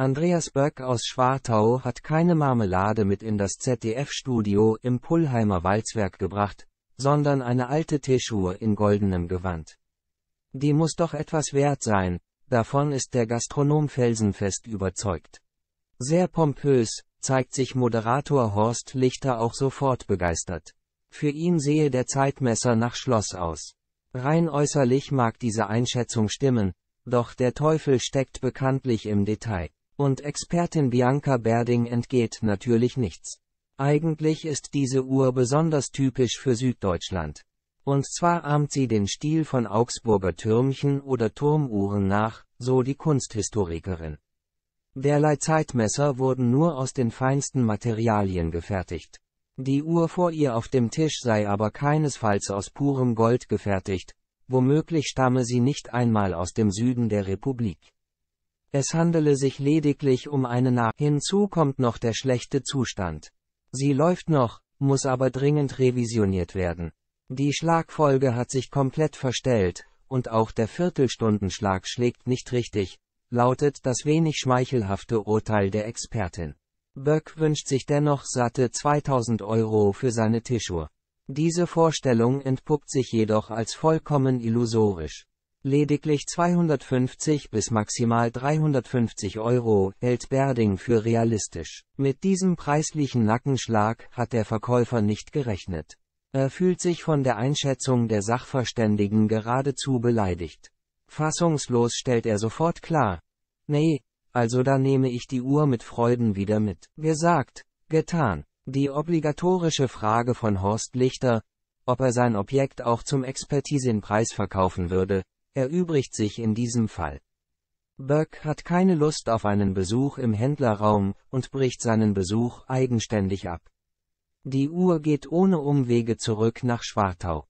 Andreas Böck aus Schwartau hat keine Marmelade mit in das ZDF-Studio im Pullheimer Walzwerk gebracht, sondern eine alte Tischuhr in goldenem Gewand. Die muss doch etwas wert sein, davon ist der Gastronom felsenfest überzeugt. Sehr pompös, zeigt sich Moderator Horst Lichter auch sofort begeistert. Für ihn sehe der Zeitmesser nach Schloss aus. Rein äußerlich mag diese Einschätzung stimmen, doch der Teufel steckt bekanntlich im Detail. Und Expertin Bianca Berding entgeht natürlich nichts. Eigentlich ist diese Uhr besonders typisch für Süddeutschland. Und zwar ahmt sie den Stil von Augsburger Türmchen oder Turmuhren nach, so die Kunsthistorikerin. Derlei Zeitmesser wurden nur aus den feinsten Materialien gefertigt. Die Uhr vor ihr auf dem Tisch sei aber keinesfalls aus purem Gold gefertigt, womöglich stamme sie nicht einmal aus dem Süden der Republik. Es handele sich lediglich um eine Narkose. Hinzu kommt noch der schlechte Zustand. Sie läuft noch, muss aber dringend revisioniert werden. Die Schlagfolge hat sich komplett verstellt, und auch der Viertelstundenschlag schlägt nicht richtig, lautet das wenig schmeichelhafte Urteil der Expertin. Böck wünscht sich dennoch satte 2000 Euro für seine Tischuhr. Diese Vorstellung entpuppt sich jedoch als vollkommen illusorisch. Lediglich 250 bis maximal 350 Euro hält Berding für realistisch. Mit diesem preislichen Nackenschlag hat der Verkäufer nicht gerechnet. Er fühlt sich von der Einschätzung der Sachverständigen geradezu beleidigt. Fassungslos stellt er sofort klar. Nee, also da nehme ich die Uhr mit Freuden wieder mit. Gesagt, getan. Die obligatorische Frage von Horst Lichter, ob er sein Objekt auch zum Expertisenpreis verkaufen würde, erübrigt sich in diesem Fall. Burke hat keine Lust auf einen Besuch im Händlerraum und bricht seinen Besuch eigenständig ab. Die Uhr geht ohne Umwege zurück nach Schwartau.